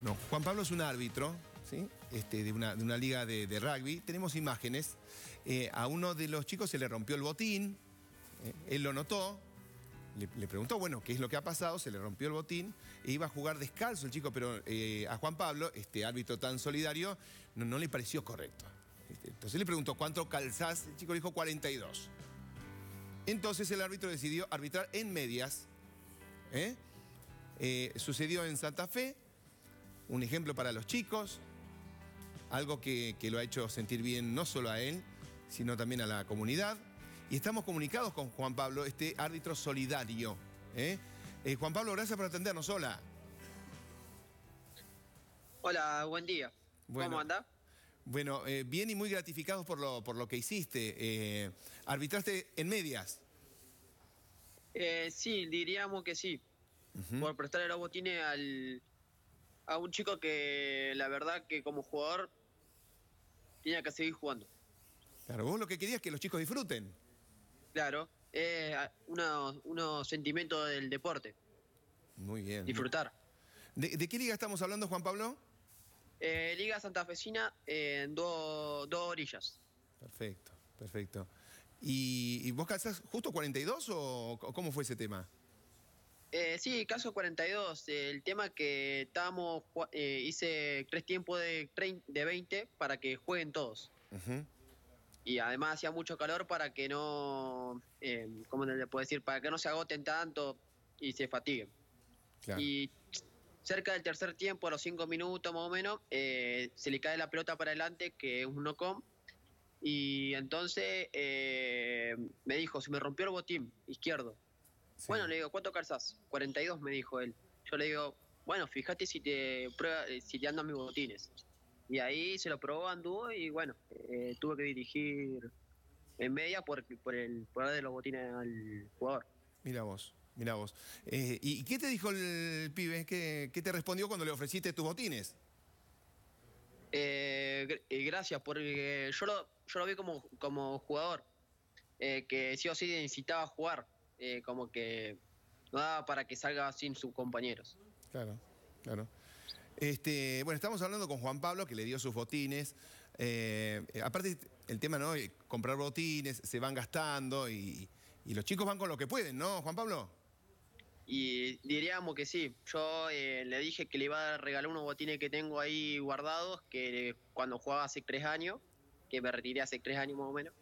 No. Juan Pablo es un árbitro ¿sí? Este, de, una, liga de, rugby. Tenemos imágenes. Eh, a uno de los chicos se le rompió el botín. Eh, él lo notó. Le, preguntó, bueno, ¿qué es lo que ha pasado? Se le rompió el botín. E iba a jugar descalzo el chico, pero eh, a Juan Pablo, este árbitro tan solidario, no, le pareció correcto. Este, entonces le preguntó, ¿cuánto calzás? El chico dijo 42. Entonces el árbitro decidió arbitrar en medias. sucedió en Santa Fe, un ejemplo para los chicos, algo que, lo ha hecho sentir bien no solo a él, sino también a la comunidad. Y estamos comunicados con Juan Pablo, este árbitro solidario. ¿eh? Eh, Juan Pablo, gracias por atendernos. Hola. Hola, buen día. ¿Cómo anda? Bueno, eh, bien y muy gratificados por lo, por lo que hiciste. arbitraste en medias. sí, diríamos que sí. Por prestarle la botina al, a un chico que la verdad que como jugador tenía que seguir jugando. Claro, vos lo que querías es que los chicos disfruten. Claro, es unos del deporte. Muy bien. Disfrutar. ¿De, qué liga estamos hablando, Juan Pablo? Eh, liga Santafesina eh, en dos orillas. Perfecto, perfecto. ¿Y, vos calzás justo 42 o cómo fue ese tema? Eh, sí, caso 42. El tema que estábamos, eh, hice tres tiempos de, de 20 para que jueguen todos. Y además hacía mucho calor para que no, eh, ¿cómo le puedo decir? Para que no se agoten tanto y se fatiguen. Y cerca del tercer tiempo, a los cinco minutos más o menos, se le cae la pelota para adelante, que es un no-com. Y entonces me dijo, se me rompió el botín izquierdo. Bueno, le digo, ¿cuánto calzás? 42 me dijo él. Yo le digo, bueno, fíjate si te prueba, eh, si te andan mis botines. Y ahí se lo probó, anduvo y bueno, eh, tuve que dirigir en media por, por el poder de los botines al jugador. Mira vos, mira vos. Eh, ¿Y qué te dijo el pibe? ¿Qué, te respondió cuando le ofreciste tus botines? Eh, gracias, porque yo lo, yo lo vi como, como jugador, que sí o sí necesitaba jugar eh, como que no para que salga sin sus compañeros. Claro, claro. Este, bueno, estamos hablando con Juan Pablo, que le dio sus botines. Eh, aparte, el tema, ¿no? Eh, comprar botines, se van gastando y, y, los chicos van con lo que pueden, ¿no, Juan Pablo? Y diríamos que sí. Yo le dije que le iba a regalar unos botines que tengo ahí guardados, que cuando jugaba hace tres años, que me retiré hace tres años más o menos.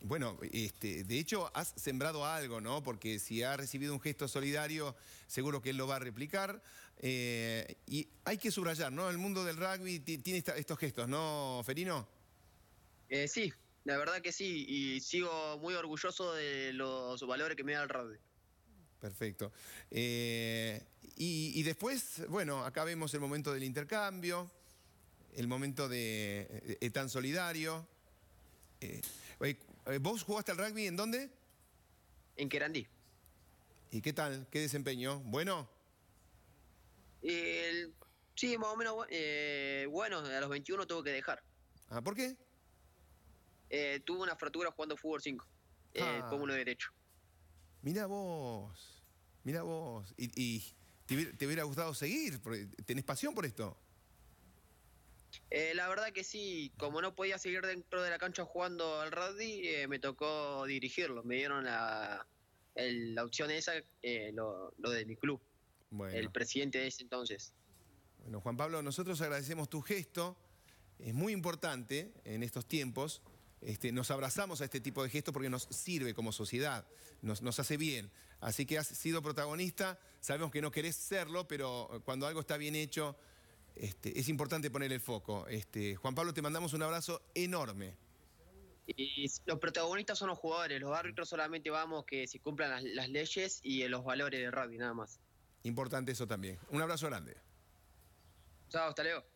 Bueno, este, de hecho has sembrado algo, ¿no? Porque si ha recibido un gesto solidario, seguro que él lo va a replicar. Eh, y hay que subrayar, ¿no? El mundo del rugby tiene estos gestos, ¿no, Ferino? Eh, sí, la verdad que sí, y sigo muy orgulloso de los valores que me da el rugby. Perfecto. Eh, y, después, bueno, acá vemos el momento del intercambio, el momento de, tan solidario. Eh, ¿Vos jugaste al rugby en dónde? En Querandí. ¿Y qué tal? ¿Qué desempeño? ¿Bueno? sí, más o menos eh, bueno. A los 21 tuve que dejar. ¿Ah, por qué? Eh, tuve una fractura jugando fútbol 5, eh, ah. uno derecho. Mira vos, mira vos. ¿Y, te, te, hubiera, gustado seguir? ¿Tenés pasión por esto? Eh, la verdad que sí, como no podía seguir dentro de la cancha jugando al rugby, eh, me tocó dirigirlo. Me dieron la, la opción esa, eh, lo, lo, de mi club, el presidente de ese entonces. Bueno, Juan Pablo, nosotros agradecemos tu gesto. Es muy importante en estos tiempos. Este, nos abrazamos a este tipo de gestos porque nos sirve como sociedad, nos, nos, hace bien. Así que has sido protagonista, sabemos que no querés serlo, pero cuando algo está bien hecho, este, es importante poner el foco. Este, Juan Pablo, te mandamos un abrazo enorme. Y los protagonistas son los jugadores, los árbitros solamente vamos que se cumplan las, leyes y eh, los valores de rugby, nada más. Importante eso también. Un abrazo grande. Chao, hasta luego.